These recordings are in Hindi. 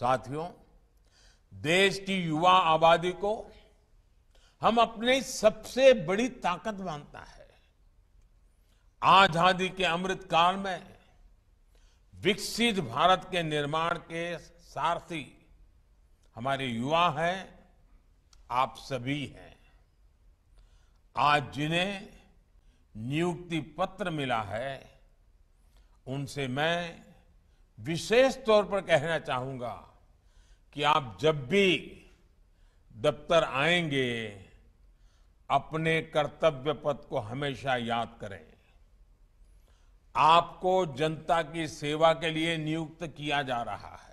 साथियों देश की युवा आबादी को हम अपनी सबसे बड़ी ताकत मानता है आजादी के अमृत काल में विकसित भारत के निर्माण के सारथी हमारे युवा हैं आप सभी हैं आज जिन्हें नियुक्ति पत्र मिला है उनसे मैं विशेष तौर पर कहना चाहूंगा कि आप जब भी दफ्तर आएंगे अपने कर्तव्य पथ को हमेशा याद करें आपको जनता की सेवा के लिए नियुक्त किया जा रहा है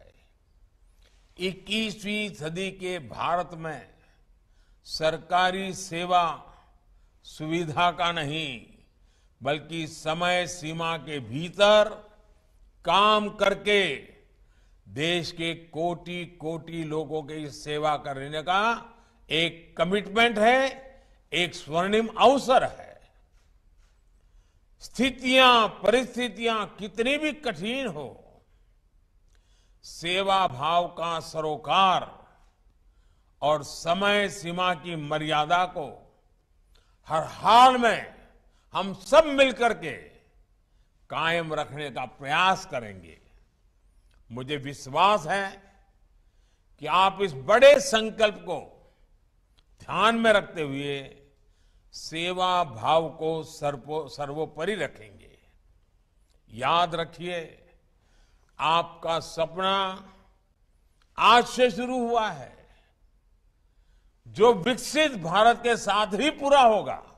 21वीं सदी के भारत में सरकारी सेवा सुविधा का नहीं बल्कि समय सीमा के भीतर काम करके देश के कोटि कोटि लोगों की सेवा करने का एक कमिटमेंट है एक स्वर्णिम अवसर है स्थितियां परिस्थितियां कितनी भी कठिन हो सेवा भाव का सरोकार और समय सीमा की मर्यादा को हर हाल में हम सब मिलकर के कायम रखने का प्रयास करेंगे मुझे विश्वास है कि आप इस बड़े संकल्प को ध्यान में रखते हुए सेवा भाव को सर्वोपरि रखेंगे याद रखिए आपका सपना आज से शुरू हुआ है जो विकसित भारत के साथ ही पूरा होगा